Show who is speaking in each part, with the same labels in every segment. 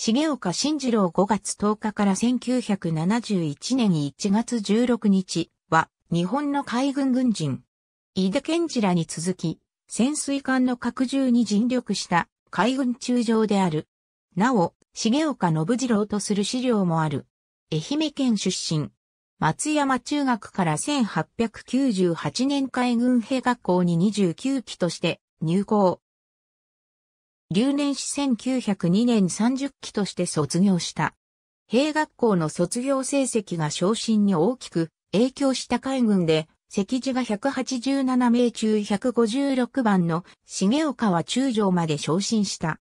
Speaker 1: 重岡慎次郎5月10日から1971年1月16日は日本の海軍軍人。井出健次らに続き、潜水艦の拡充に尽力した海軍中将である。なお、重岡信次郎とする資料もある。愛媛県出身。松山中学から1898年海軍兵学校に29期として入校。留年し1902年30期として卒業した。兵学校の卒業成績が昇進に大きく影響した海軍で、赤字が187名中156番の重岡は中将まで昇進した。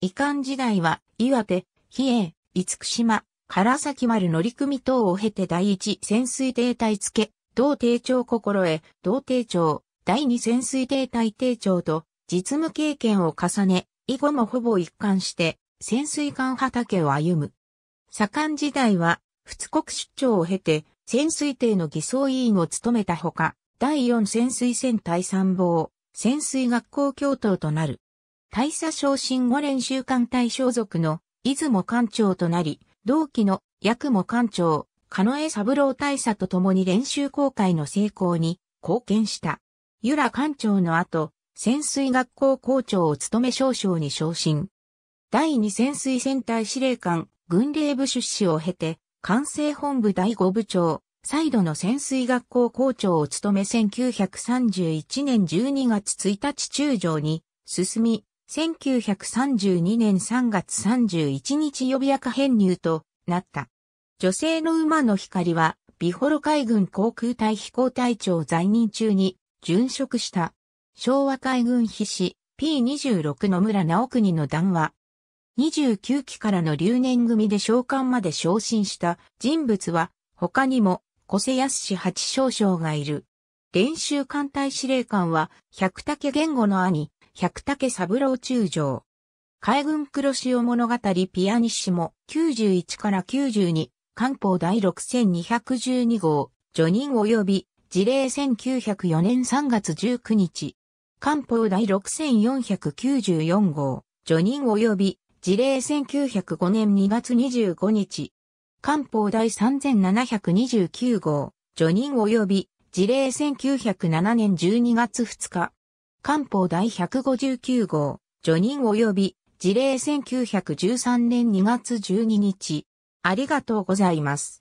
Speaker 1: 遺憾時代は岩手、比叡、厳島、唐崎丸乗組等を経て第一潜水艇隊付、同艇長心得、同艇長、第二潜水艇隊艇長と実務経験を重ね、以後もほぼ一貫して潜水艦畑を歩む。左官時代は、仏国出張を経て、潜水艇の偽装委員を務めたほか、第四潜水船隊参謀、潜水学校教頭となる。大佐昇進後練習艦隊所属の出雲艦長となり、同期の八雲艦長、カノエ三郎大佐と共に練習公開の成功に貢献した。由良艦長の後、潜水学校校長を務め少将に昇進。第二潜水戦隊司令官、軍令部出資を経て、管制本部第五部長、再度の潜水学校校長を務め1931年12月1日中将に進み、1932年3月31日予備役編入となった。女性の馬の光は、美幌海軍航空隊飛行隊長在任中に殉職した。昭和海軍筆師 P26 の村直国の談話。29期からの留年組で召喚まで昇進した人物は他にも小瀬康八少将がいる。練習艦隊司令官は百武言語の兄、百武三郎中将。海軍黒潮物語ピアニッシモ91から92、官報第6212号、ジョ及び事例1904年3月19日。官報第6494号、除任及び事例1905年2月25日。官報第3729号、除任及び事例1907年12月2日。官報第159号、除任及び事例1913年2月12日。ありがとうございます。